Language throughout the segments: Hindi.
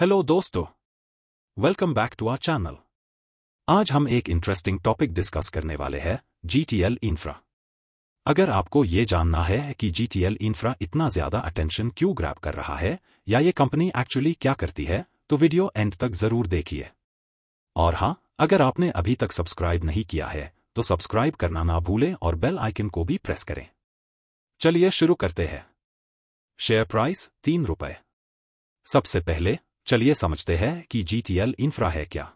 हेलो दोस्तों welcome back to our channel आज हम एक इंटरेस्टिंग टॉपिक डिस्कस करने वाले हैं जीटीएल इंफ्रा अगर आपको ये जानना है कि जीटीएल इंफ्रा इतना ज्यादा अटेंशन क्यों ग्रैब कर रहा है या ये कंपनी एक्चुअली क्या करती है तो वीडियो एंड तक जरूर देखिए और हाँ अगर आपने अभी तक सब्सक्राइब नहीं किया है तो सब्सक्राइब करना ना भूलें और बेल आइकन को भी प्रेस करें चलिए शुरू करते हैं शेयर प्राइस तीन रुपये सबसे पहले चलिए समझते हैं कि जीटीएल इंफ्रा है क्या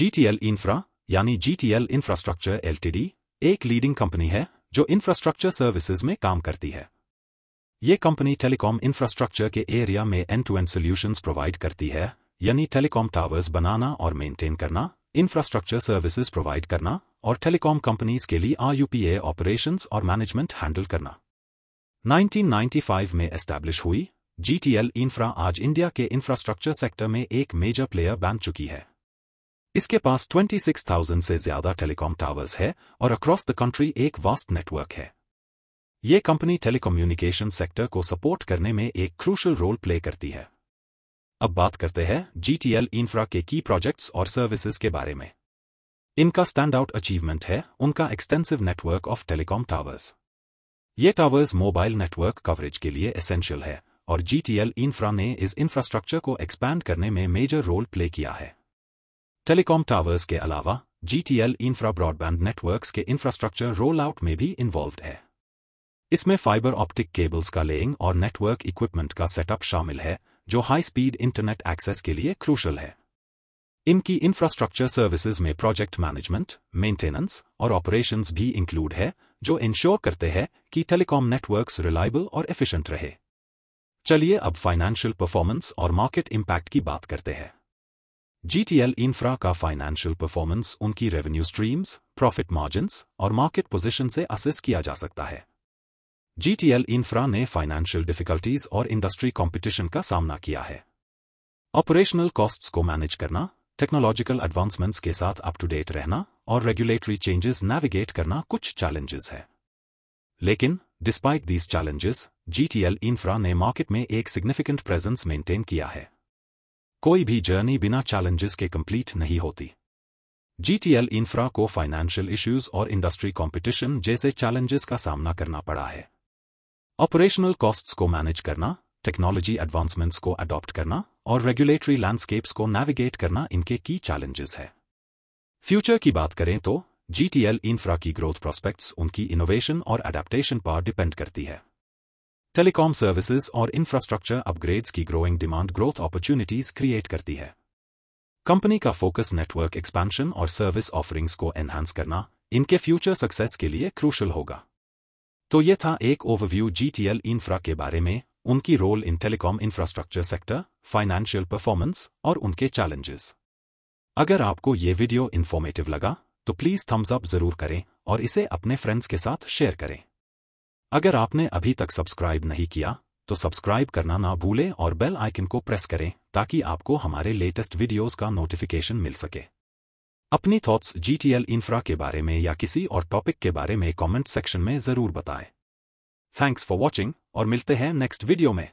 जीटीएल इंफ्रा यानी जीटीएल इंफ्रास्ट्रक्चर एलटीडी एक लीडिंग कंपनी है जो इंफ्रास्ट्रक्चर सर्विसेज में काम करती है ये कंपनी टेलीकॉम इंफ्रास्ट्रक्चर के एरिया में end to end solutions provide करती है यानी टेलीकॉम टावर्स बनाना और मेंटेन करना इंफ्रास्ट्रक्चर सर्विसेज प्रोवाइड करना और टेलीकॉम कंपनीज के लिए आरयूपीए ऑपरेशंस और मैनेजमेंट हैंडल करना 1995 में एस्टैब्लिश हुई जीटीएल इंफ्रा आज इंडिया के इंफ्रास्ट्रक्चर सेक्टर में एक मेजर प्लेयर बन चुकी है इसके पास 26,000 से ज्यादा टेलीकॉम टावर्स है और अक्रॉस द कंट्री एक वास्ट नेटवर्क है ये कंपनी टेलीकम्युनिकेशन सेक्टर को सपोर्ट करने में एक क्रूशल रोल प्ले करती है अब बात करते हैं जीटीएल इंफ्रा के की प्रोजेक्ट्स और सर्विसेज के बारे में इनका स्टैंड आउट अचीवमेंट है उनका extensive network of telecom towers ये टावर्स मोबाइल नेटवर्क कवरेज के लिए एसेंशियल है और जीटीएल इंफ्रा ने इस इंफ्रास्ट्रक्चर को एक्सपैंड करने में मेजर रोल प्ले किया है टेलीकॉम टावर्स के अलावा जीटीएल इंफ्रा ब्रॉडबैंड नेटवर्क्स के इंफ्रास्ट्रक्चर रोल आउट में भी इन्वॉल्व है इसमें फाइबर ऑप्टिक केबल्स का लेइंग और नेटवर्क इक्विपमेंट का सेटअप शामिल है जो हाई स्पीड इंटरनेट एक्सेस के लिए क्रूशल है इनकी इंफ्रास्ट्रक्चर सर्विसेज में प्रोजेक्ट मैनेजमेंट मेंटेनेंस और ऑपरेशंस भी इंक्लूड है जो इंश्योर करते हैं कि टेलीकॉम नेटवर्क्स रिलायबल और एफिशिएंट रहे चलिए अब फाइनेंशियल परफॉर्मेंस और मार्केट इम्पैक्ट की बात करते हैं जीटीएल इंफ्रा का फाइनेंशियल परफॉर्मेंस उनकी रेवेन्यू स्ट्रीम्स प्रॉफिट मार्जिन्स और मार्केट पोजिशन से असेस किया जा सकता है जीटीएल इंफ्रा ने फाइनेंशियल डिफिकल्टीज और इंडस्ट्री कॉम्पिटिशन का सामना किया है ऑपरेशनल कॉस्ट को मैनेज करना टेक्नोलॉजिकल एडवांसमेंट्स के साथ अप टू डेट रहना और रेगुलेटरी चेंजेस नेविगेट करना कुछ चैलेंजेस है लेकिन despite these challenges GTL infra ने मार्केट में एक सिग्निफिकेंट प्रेजेंस मेंटेन किया है कोई भी जर्नी बिना चैलेंजेस के कंप्लीट नहीं होती जीटीएल इंफ्रा को फाइनेंशियल इश्यूज और इंडस्ट्री कंपटीशन जैसे चैलेंजेस का सामना करना पड़ा है ऑपरेशनल कॉस्ट्स को मैनेज करना टेक्नोलॉजी एडवांसमेंट्स को अडॉप्ट करना और रेगुलेटरी लैंडस्केप्स को नेविगेट करना इनके की चैलेंजेस है फ्यूचर की बात करें तो जीटीएल इंफ्रा की ग्रोथ प्रोस्पेक्ट्स उनकी इनोवेशन और एडेप्टेशन पर डिपेंड करती है टेलीकॉम सर्विसेज और इंफ्रास्ट्रक्चर अपग्रेड्स की growing demand growth opportunities create करती है कंपनी का फोकस नेटवर्क एक्सपेंशन और सर्विस ऑफरिंग्स को एनहांस करना इनके फ्यूचर सक्सेस के लिए क्रूशल होगा तो यह था एक ओवरव्यू जीटीएल इंफ्रा के बारे में उनकी role in telecom infrastructure sector financial performance और उनके चैलेंजेस अगर आपको ये वीडियो इन्फॉर्मेटिव लगा तो प्लीज़ थम्स अप ज़रूर करें और इसे अपने फ्रेंड्स के साथ शेयर करें अगर आपने अभी तक सब्सक्राइब नहीं किया तो सब्सक्राइब करना ना भूलें और बेल आइकन को प्रेस करें ताकि आपको हमारे लेटेस्ट वीडियोस का नोटिफिकेशन मिल सके अपनी थॉट्स जीटीएल इंफ्रा के बारे में या किसी और टॉपिक के बारे में कमेंट सेक्शन में ज़रूर बताएं थैंक्स फॉर वॉचिंग और मिलते हैं नेक्स्ट वीडियो में